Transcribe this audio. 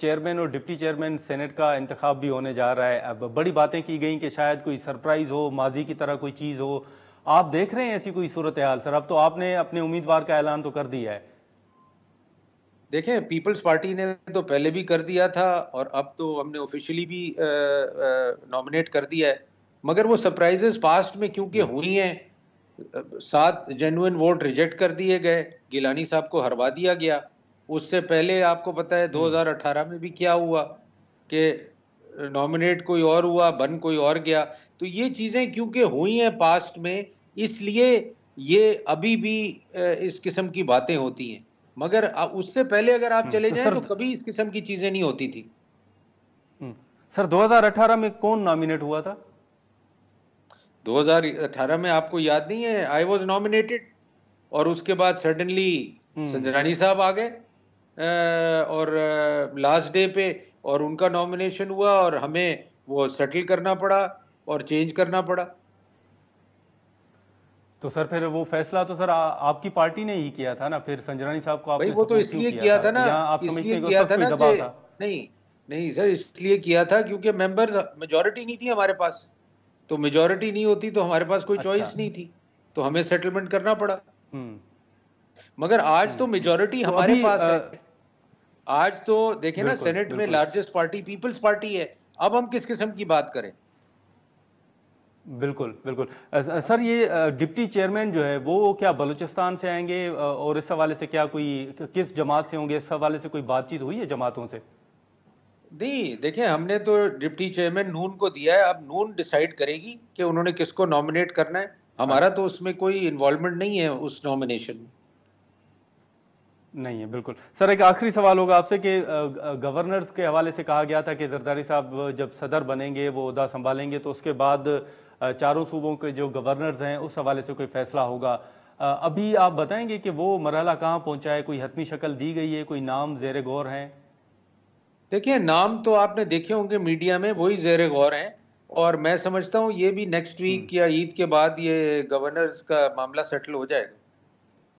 Chairman और deputy chairman senate का इंतखब भी होने जा रहा है अब बड़ी बातें की गई कि शायद कोई सरप्राइज हो माजी की तरह कोई चीज़ हो आप देख रहे हैं ऐसी कोई सूरत हाल सर अब तो आपने अपने उम्मीदवार का ऐलान तो कर दिया है देखें पीपल्स पार्टी ने तो पहले भी कर दिया था और अब तो हमने ऑफिशियली भी नॉमिनेट कर दिया है मगर वो सरप्राइजेस पास्ट में क्योंकि हुई हैं सात जेनुअन वोट रिजेक्ट कर दिए गए गिलानी साहब को हरवा दिया गया उससे पहले आपको पता है 2018 हम्म। में भी क्या हुआ कि नॉमिनेट कोई और हुआ बन कोई और गया तो ये चीज़ें क्योंकि हुई हैं पास्ट में इसलिए ये अभी भी इस किस्म की बातें होती हैं मगर उससे पहले अगर आप हम्म, चले तो जाएं तो, तो कभी इस किस्म की चीज़ें नहीं होती थी हम्म, सर 2018 में कौन नॉमिनेट हुआ था 2018 में आपको याद नहीं है आई वॉज नॉमिनेटेड और उसके बाद सडनली संजरानी साहब आ गए और लास्ट डे पे और उनका नॉमिनेशन हुआ और हमें वो सेटल करना पड़ा और चेंज करना पड़ा तो सर फिर वो फैसला तो सर आ, आपकी पार्टी ने ही किया था ना फिर संजरानी साहब को आपने वो तो इसलिए किया, था, ना इसलिए किया था ना नहीं नहीं सर इसलिए किया था क्योंकि मेंबर्स मेजोरिटी नहीं थी हमारे पास तो मेजोरिटी नहीं होती तो हमारे पास कोई चॉइस अच्छा। नहीं थी तो हमें सेटलमेंट करना पड़ा हम्म। मगर आज हम्म। तो मेजोरिटी तो हमारे पास है आज तो देखे ना सेनेट में लार्जेस्ट पार्टी पीपल्स पार्टी है अब हम किस किस्म की बात करें बिल्कुल बिल्कुल सर ये डिप्टी चेयरमैन जो है वो क्या बलूचिस्तान से आएंगे और इस हवाले से क्या कोई किस जमात से होंगे इस हवाले से कोई बातचीत हुई है जमातों से नहीं देखिए हमने तो डिप्टी चेयरमैन नून को दिया है अब नून डिसाइड करेगी कि उन्होंने किसको नॉमिनेट करना है हमारा हाँ। तो उसमें कोई इन्वॉल्वमेंट नहीं है उस नॉमिनेशन में नहीं है बिल्कुल सर एक आखिरी सवाल होगा आपसे कि गवर्नर्स के हवाले से कहा गया था कि जरदारी साहब जब सदर बनेंगे वो उदा संभालेंगे तो उसके बाद चारों सूबों के जो गवर्नर्स हैं उस हवाले से कोई फैसला होगा अभी आप बताएंगे कि वो मरहला कहाँ पहुँचा है कोई हतमी शक्ल दी गई है कोई नाम जेर गौर हैं देखिए नाम तो आपने देखे होंगे मीडिया में वही जेर गौर हैं और मैं समझता हूँ ये भी नेक्स्ट हम्म। वीक या ईद के बाद ये गवर्नर्स का मामला सेटल हो जाएगा